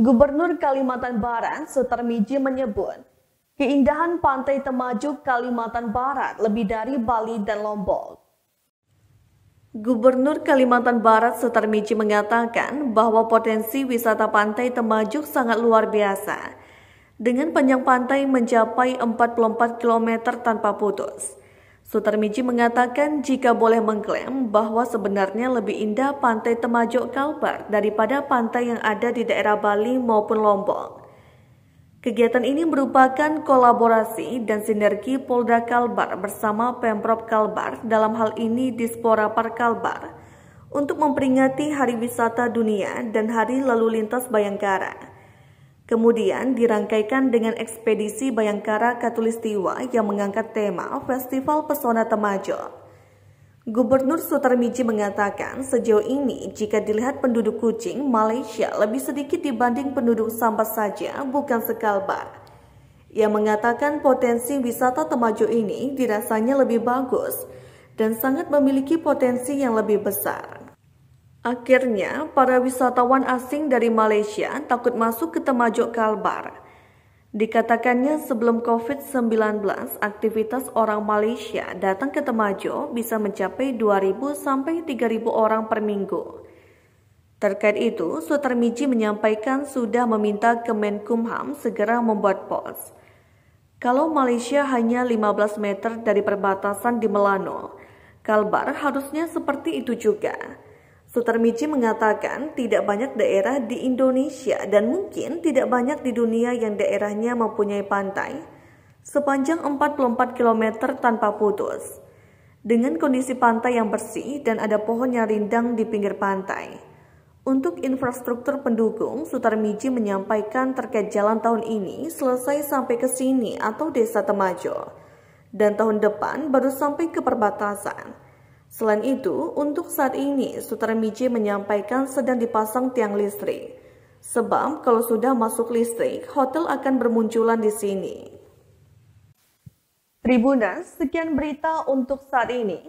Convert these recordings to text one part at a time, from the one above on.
Gubernur Kalimantan Barat Sutermiji menyebut, keindahan pantai Temajuk Kalimantan Barat lebih dari Bali dan Lombok. Gubernur Kalimantan Barat Sutermiji mengatakan bahwa potensi wisata pantai Temajuk sangat luar biasa, dengan panjang pantai mencapai 44 km tanpa putus. Sutarmiji mengatakan jika boleh mengklaim bahwa sebenarnya lebih indah pantai Temajuk Kalbar daripada pantai yang ada di daerah Bali maupun Lombok. Kegiatan ini merupakan kolaborasi dan sinergi Polda Kalbar bersama Pemprov Kalbar dalam hal ini Dispora Par Kalbar untuk memperingati Hari Wisata Dunia dan Hari Lalu Lintas Bayangkara. Kemudian dirangkaikan dengan ekspedisi Bayangkara Katulistiwa yang mengangkat tema Festival Pesona Temajo. Gubernur Sutarmiji mengatakan sejauh ini jika dilihat penduduk Kucing, Malaysia lebih sedikit dibanding penduduk Sampah saja, bukan sekalbar. Ia mengatakan potensi wisata Temajo ini dirasanya lebih bagus dan sangat memiliki potensi yang lebih besar Akhirnya, para wisatawan asing dari Malaysia takut masuk ke Temajuk Kalbar. Dikatakannya sebelum COVID-19, aktivitas orang Malaysia datang ke Temajo bisa mencapai 2.000 sampai 3.000 orang per minggu. Terkait itu, Sutarmiji menyampaikan sudah meminta Kemenkumham segera membuat pos. Kalau Malaysia hanya 15 meter dari perbatasan di Melano, Kalbar harusnya seperti itu juga. Sutarmiji mengatakan tidak banyak daerah di Indonesia dan mungkin tidak banyak di dunia yang daerahnya mempunyai pantai sepanjang 44 km tanpa putus. Dengan kondisi pantai yang bersih dan ada pohon yang rindang di pinggir pantai. Untuk infrastruktur pendukung, Sutarmiji menyampaikan terkait jalan tahun ini selesai sampai ke sini atau desa Temajo. Dan tahun depan baru sampai ke perbatasan. Selain itu, untuk saat ini, Miji menyampaikan sedang dipasang tiang listrik. Sebab kalau sudah masuk listrik, hotel akan bermunculan di sini. Tribunas, sekian berita untuk saat ini.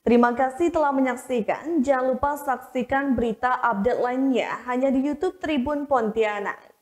Terima kasih telah menyaksikan. Jangan lupa saksikan berita update lainnya hanya di YouTube Tribun Pontianak.